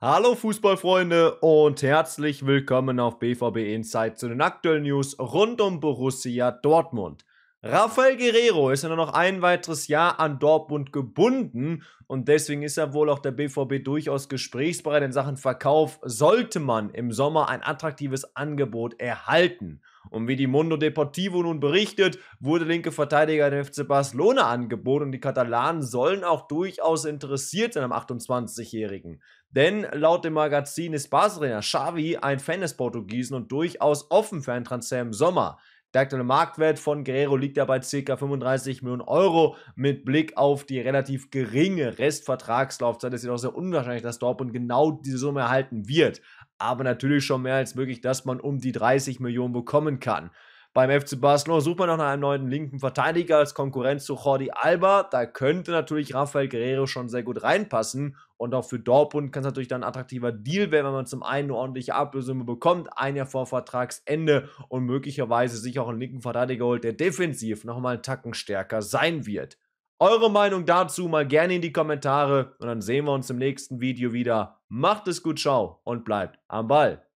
Hallo Fußballfreunde und herzlich willkommen auf BVB Insight zu den aktuellen News rund um Borussia Dortmund. Rafael Guerrero ist ja nur noch ein weiteres Jahr an Dortmund gebunden und deswegen ist ja wohl auch der BVB durchaus gesprächsbereit in Sachen Verkauf, sollte man im Sommer ein attraktives Angebot erhalten. Und wie die Mundo Deportivo nun berichtet, wurde linke Verteidiger der FC Barcelona angeboten und die Katalanen sollen auch durchaus interessiert sein am 28-Jährigen. Denn laut dem Magazin ist Barcelona Xavi ein Fan des Portugiesen und durchaus offen für einen Transfer im Sommer. Der aktuelle Marktwert von Guerrero liegt ja bei ca. 35 Millionen Euro. Mit Blick auf die relativ geringe Restvertragslaufzeit ist jedoch sehr unwahrscheinlich, dass Dortmund genau diese Summe erhalten wird. Aber natürlich schon mehr als möglich, dass man um die 30 Millionen bekommen kann. Beim FC Barcelona sucht man noch nach einem neuen linken Verteidiger als Konkurrenz zu Jordi Alba. Da könnte natürlich Rafael Guerrero schon sehr gut reinpassen. Und auch für Dortmund kann es natürlich dann ein attraktiver Deal werden, wenn man zum einen eine ordentliche Ablösung bekommt, ein Jahr vor Vertragsende und möglicherweise sich auch einen linken Verteidiger holt, der defensiv nochmal einen Tacken stärker sein wird. Eure Meinung dazu mal gerne in die Kommentare und dann sehen wir uns im nächsten Video wieder. Macht es gut, ciao und bleibt am Ball.